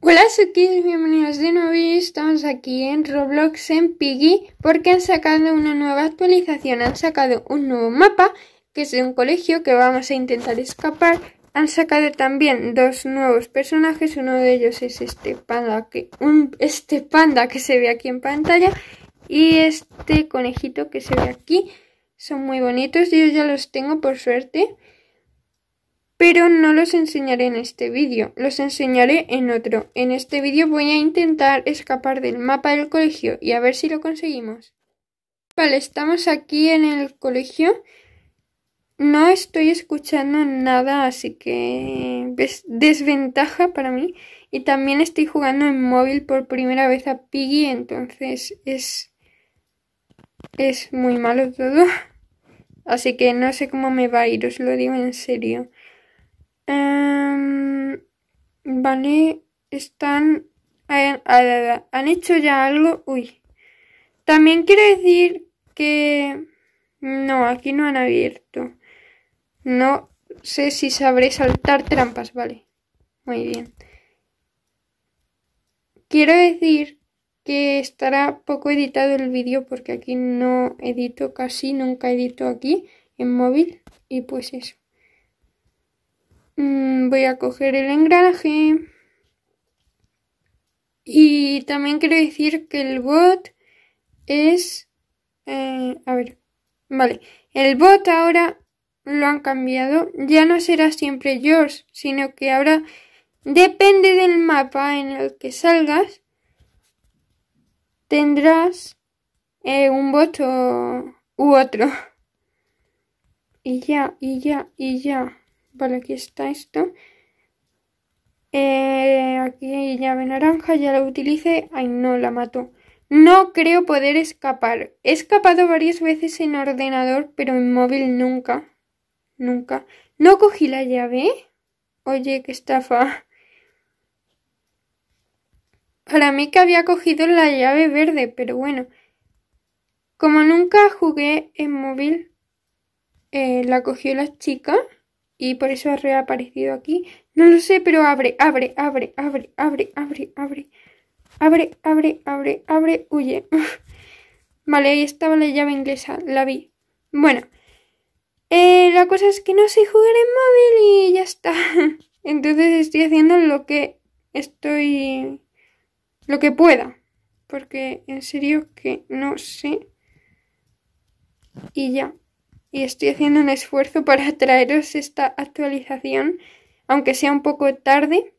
Hola Suki! bienvenidos de nuevo y estamos aquí en Roblox en Piggy porque han sacado una nueva actualización, han sacado un nuevo mapa que es de un colegio que vamos a intentar escapar, han sacado también dos nuevos personajes, uno de ellos es este panda que, un, este panda que se ve aquí en pantalla y este conejito que se ve aquí, son muy bonitos, yo ya los tengo por suerte pero no los enseñaré en este vídeo, los enseñaré en otro. En este vídeo voy a intentar escapar del mapa del colegio y a ver si lo conseguimos. Vale, estamos aquí en el colegio. No estoy escuchando nada, así que es desventaja para mí. Y también estoy jugando en móvil por primera vez a Piggy, entonces es, es muy malo todo. Así que no sé cómo me va a ir, os lo digo en serio. Em, vale, están... Han, hecho ya algo. Uy. También quiero decir que... No, aquí no han abierto. No sé si sabré saltar trampas, vale. Muy bien. Quiero decir que estará poco editado el vídeo porque aquí no edito casi, nunca edito aquí en móvil y pues eso. Mm, voy a coger el engranaje. Y también quiero decir que el bot es... Eh, a ver, vale. El bot ahora lo han cambiado. Ya no será siempre yours, sino que ahora depende del mapa en el que salgas. Tendrás eh, un bot o, u otro. Y ya, y ya, y ya. Vale, aquí está esto. Eh, aquí llave naranja, ya la utilicé. Ay, no, la mató. No creo poder escapar. He escapado varias veces en ordenador, pero en móvil nunca. Nunca. No cogí la llave. Oye, qué estafa. Para mí que había cogido la llave verde, pero bueno. Como nunca jugué en móvil, eh, la cogió la chica y por eso ha reaparecido aquí. No lo sé, pero abre, abre, abre, abre, abre, abre, abre. Abre, abre, abre, abre, huye. vale, ahí estaba la llave inglesa, la vi. Bueno, eh, la cosa es que no sé jugar en móvil y ya está. Entonces estoy haciendo lo que estoy... lo que pueda. Porque en serio que no sé. Y ya y estoy haciendo un esfuerzo para traeros esta actualización, aunque sea un poco tarde.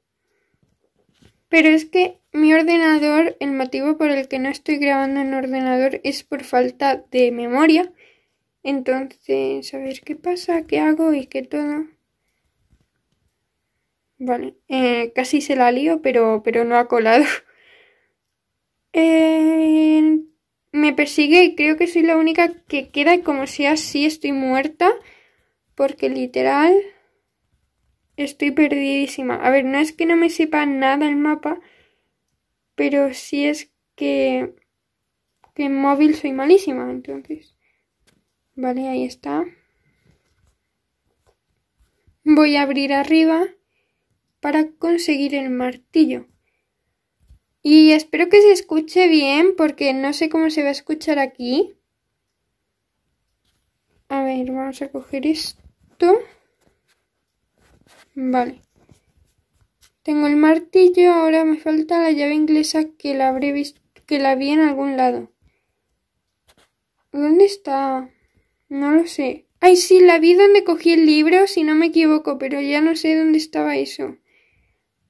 Pero es que mi ordenador, el motivo por el que no estoy grabando en ordenador es por falta de memoria. Entonces, a ver qué pasa, qué hago y qué todo. Vale, eh, casi se la lío, pero, pero no ha colado. Eh, me persigue y creo que soy la única que queda y como sea así estoy muerta. Porque literal estoy perdidísima. A ver, no es que no me sepa nada el mapa, pero sí es que, que en móvil soy malísima. Entonces, vale, ahí está. Voy a abrir arriba para conseguir el martillo. Y espero que se escuche bien porque no sé cómo se va a escuchar aquí. A ver, vamos a coger esto. Vale. Tengo el martillo, ahora me falta la llave inglesa que la habré visto, que la vi en algún lado. ¿Dónde está? No lo sé. Ay, sí, la vi donde cogí el libro, si no me equivoco, pero ya no sé dónde estaba eso.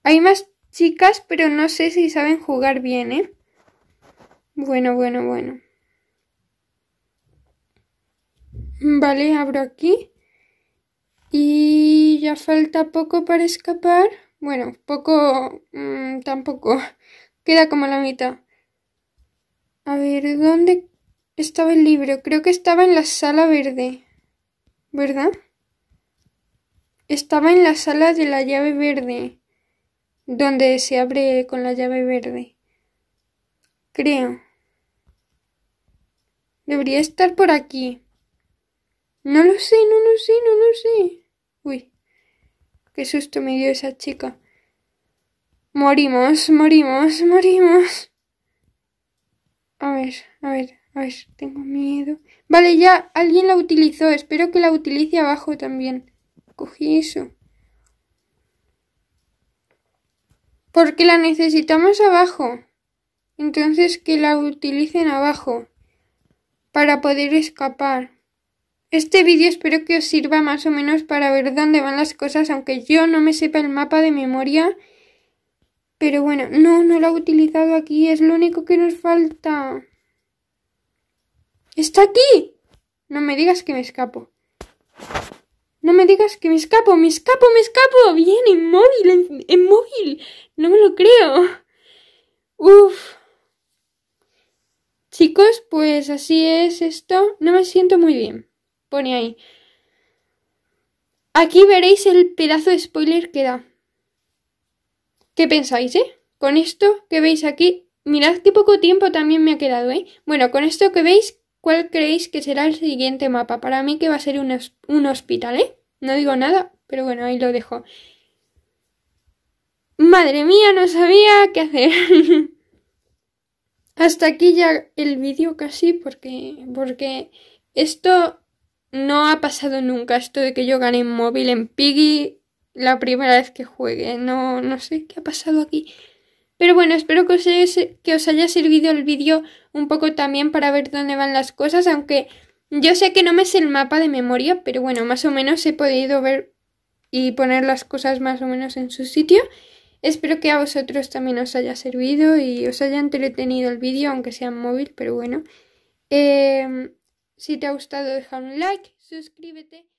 Hay más chicas, pero no sé si saben jugar bien, ¿eh? Bueno, bueno, bueno. Vale, abro aquí. Y ya falta poco para escapar. Bueno, poco... Mm, tampoco. Queda como la mitad. A ver, ¿dónde estaba el libro? Creo que estaba en la sala verde. ¿Verdad? Estaba en la sala de la llave verde donde se abre con la llave verde. Creo. Debería estar por aquí. No lo sé, no lo sé, no lo sé. Uy, qué susto me dio esa chica. Morimos, morimos, morimos. A ver, a ver, a ver, tengo miedo. Vale, ya, alguien la utilizó. Espero que la utilice abajo también. Cogí eso. Porque la necesitamos abajo. Entonces que la utilicen abajo para poder escapar. Este vídeo espero que os sirva más o menos para ver dónde van las cosas, aunque yo no me sepa el mapa de memoria. Pero bueno, no, no lo he utilizado aquí, es lo único que nos falta. ¡Está aquí! No me digas que me escapo. No me digas que me escapo, me escapo, me escapo. Bien, inmóvil, inmóvil. en móvil. No me lo creo. Uf. Chicos, pues así es esto. No me siento muy bien. Pone ahí. Aquí veréis el pedazo de spoiler que da. ¿Qué pensáis, eh? Con esto que veis aquí, mirad qué poco tiempo también me ha quedado, ¿eh? Bueno, con esto que veis ¿Cuál creéis que será el siguiente mapa? Para mí que va a ser un, hospital, ¿eh? No digo nada, pero bueno, ahí lo dejo. Madre mía, no sabía qué hacer. Hasta aquí ya el vídeo casi, porque, porque esto no ha pasado nunca. Esto de que yo gane en móvil en Piggy la primera vez que juegue. No, no sé qué ha pasado aquí. Pero bueno, espero que os, haya, servido el vídeo un poco también para ver dónde van las cosas, aunque yo sé que no me es el mapa de memoria, pero bueno, más o menos he podido ver y poner las cosas más o menos en su sitio. Espero que a vosotros también os haya servido y os haya entretenido el vídeo, aunque sea en móvil, pero bueno. Eh, si te ha gustado, deja un like, suscríbete.